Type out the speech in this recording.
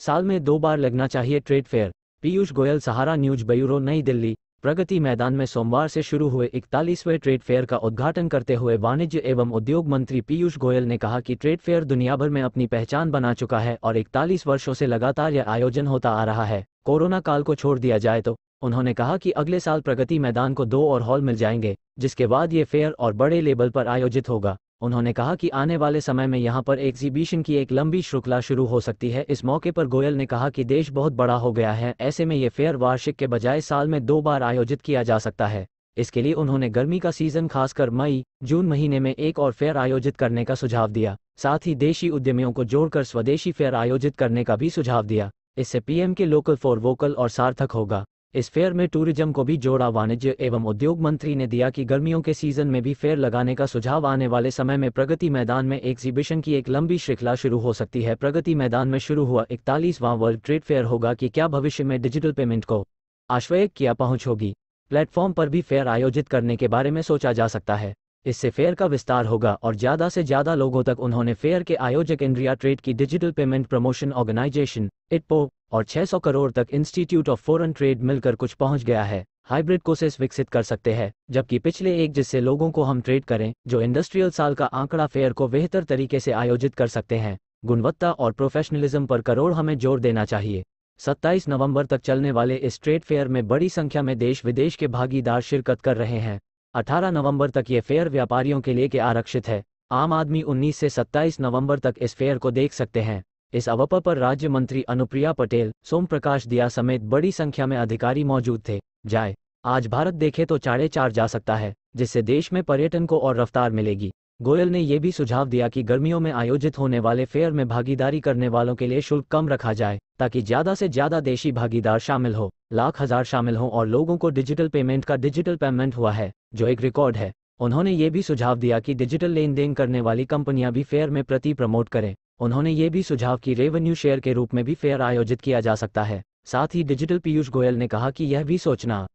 साल में दो बार लगना चाहिए trade fair Piyush Goyal Sahara news bureau Nai Delhi प्रगति मैदान में सोमवार से शुरू हुए इकतालीसवें ट्रेड फेयर का उद्घाटन करते हुए वाणिज्य एवं उद्योग मंत्री पीयूष गोयल ने कहा कि ट्रेड फेयर दुनिया भर में अपनी पहचान बना चुका है और इकतालीस वर्षों से लगातार यह आयोजन होता आ रहा है कोरोना काल को छोड़ दिया जाए तो उन्होंने कहा कि अगले साल प्रगति मैदान को दो और हॉल मिल जाएंगे जिसके बाद ये फेयर और बड़े लेवल पर आयोजित होगा उन्होंने कहा कि आने वाले समय में यहाँ पर एग्जीबिशन की एक लंबी श्रृंखला शुरू हो सकती है इस मौके पर गोयल ने कहा कि देश बहुत बड़ा हो गया है ऐसे में ये फेयर वार्षिक के बजाय साल में दो बार आयोजित किया जा सकता है इसके लिए उन्होंने गर्मी का सीजन खासकर मई जून महीने में एक और फेयर आयोजित करने का सुझाव दिया साथ ही देशी उद्यमियों को जोड़कर स्वदेशी फेयर आयोजित करने का भी सुझाव दिया इससे पीएम के लोकल फॉर वोकल और सार्थक होगा इस फेयर में टूरिज्म को भी जोड़ा वाणिज्य एवं उद्योग मंत्री ने दिया कि गर्मियों के सीजन में भी फेयर लगाने का सुझाव आने वाले समय में प्रगति मैदान में एग्जीबिशन की एक लंबी श्रृंखला शुरू हो सकती है प्रगति मैदान में शुरू हुआ इकतालीसवां वर्ल्ड ट्रेड फेयर होगा कि क्या भविष्य में डिजिटल पेमेंट को आश्वयक किया पहुंच होगी प्लेटफॉर्म पर भी फेयर आयोजित करने के बारे में सोचा जा सकता है इससे फेयर का विस्तार होगा और ज्यादा से ज्यादा लोगों तक उन्होंने फेयर के आयोजक इंडिया ट्रेड की digital payment promotion organisation ITPO और 600 करोड़ तक इंस्टीट्यूट ऑफ फॉरन ट्रेड मिलकर कुछ पहुंच गया है हाइब्रिड कोर्सेस विकसित कर सकते हैं जबकि पिछले एक जिससे लोगों को हम ट्रेड करें जो इंडस्ट्रियल साल का आंकड़ा फेयर को बेहतर तरीके से आयोजित कर सकते हैं गुणवत्ता और प्रोफेशनलिज्म पर करोड़ हमें जोर देना चाहिए 27 नवंबर तक चलने वाले इस ट्रेड फेयर में बड़ी संख्या में देश विदेश के भागीदार शिरकत कर रहे हैं 18 नवंबर तक ये फेयर व्यापारियों के लिए के आरक्षित है आम आदमी 19 से 27 नवंबर तक इस फेयर को देख सकते हैं इस अवसर पर राज्य मंत्री अनुप्रिया पटेल सोम प्रकाश दिया समेत बड़ी संख्या में अधिकारी मौजूद थे जाए आज भारत देखे तो चारे चार जा सकता है जिससे देश में पर्यटन को और रफ्तार मिलेगी गोयल ने यह भी सुझाव दिया कि गर्मियों में आयोजित होने वाले फेयर में भागीदारी करने वालों के लिए शुल्क कम रखा जाए ताकि ज्यादा से ज्यादा देशी भागीदार शामिल हो लाख हजार शामिल हों और लोगों को डिजिटल पेमेंट का डिजिटल पेमेंट हुआ है जो एक रिकॉर्ड है उन्होंने ये भी सुझाव दिया कि डिजिटल लेन देन करने वाली कंपनियां भी फेयर में प्रति प्रमोट करें उन्होंने ये भी सुझाव कि रेवेन्यू शेयर के रूप में भी फेयर आयोजित किया जा सकता है साथ ही डिजिटल पीयूष गोयल ने कहा कि यह भी सोचना